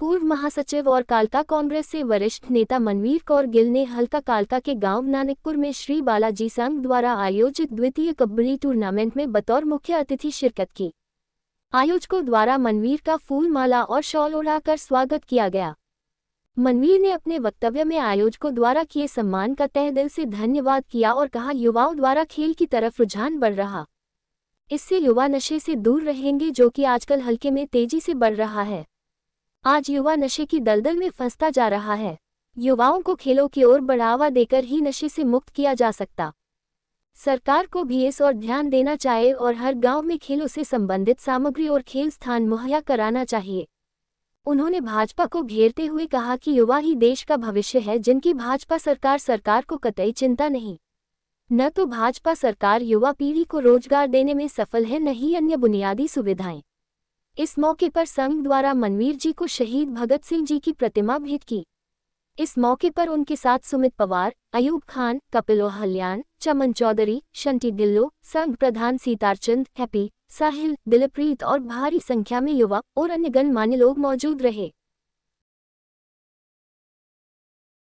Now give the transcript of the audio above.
पूर्व महासचिव और कालका कांग्रेस से वरिष्ठ नेता मनवीर कौर गिल ने हल्का कालका के गांव नानकपुर में श्री बालाजी संघ द्वारा आयोजित द्वितीय कबड्डी टूर्नामेंट में बतौर मुख्य अतिथि शिरकत की आयोजकों द्वारा मनवीर का फूल माला और शॉल उड़ाकर स्वागत किया गया मनवीर ने अपने वक्तव्य में आयोजकों द्वारा किए सम्मान का तह दिल से धन्यवाद किया और कहा युवाओं द्वारा खेल की तरफ रुझान बढ़ रहा इससे युवा नशे से दूर रहेंगे जो कि आजकल हल्के में तेजी से बढ़ रहा है आज युवा नशे की दलदल में फंसता जा रहा है युवाओं को खेलों की ओर बढ़ावा देकर ही नशे से मुक्त किया जा सकता सरकार को भी इस ओर ध्यान देना चाहिए और हर गांव में खेलों से संबंधित सामग्री और खेल स्थान मुहैया कराना चाहिए उन्होंने भाजपा को घेरते हुए कहा कि युवा ही देश का भविष्य है जिनकी भाजपा सरकार सरकार को कतई चिंता नहीं न तो भाजपा सरकार युवा पीढ़ी को रोजगार देने में सफल है न ही अन्य बुनियादी सुविधाएं इस मौके पर संघ द्वारा मनवीर जी को शहीद भगत सिंह जी की प्रतिमा भेंट की इस मौके पर उनके साथ सुमित पवार अयूब खान कपिलो हल्याण चमन चौधरी शंटी दिल्लो संघ प्रधान सीतारचंद हैप्पी साहिल दिलप्रीत और भारी संख्या में युवा और अन्य गणमान्य लोग मौजूद रहे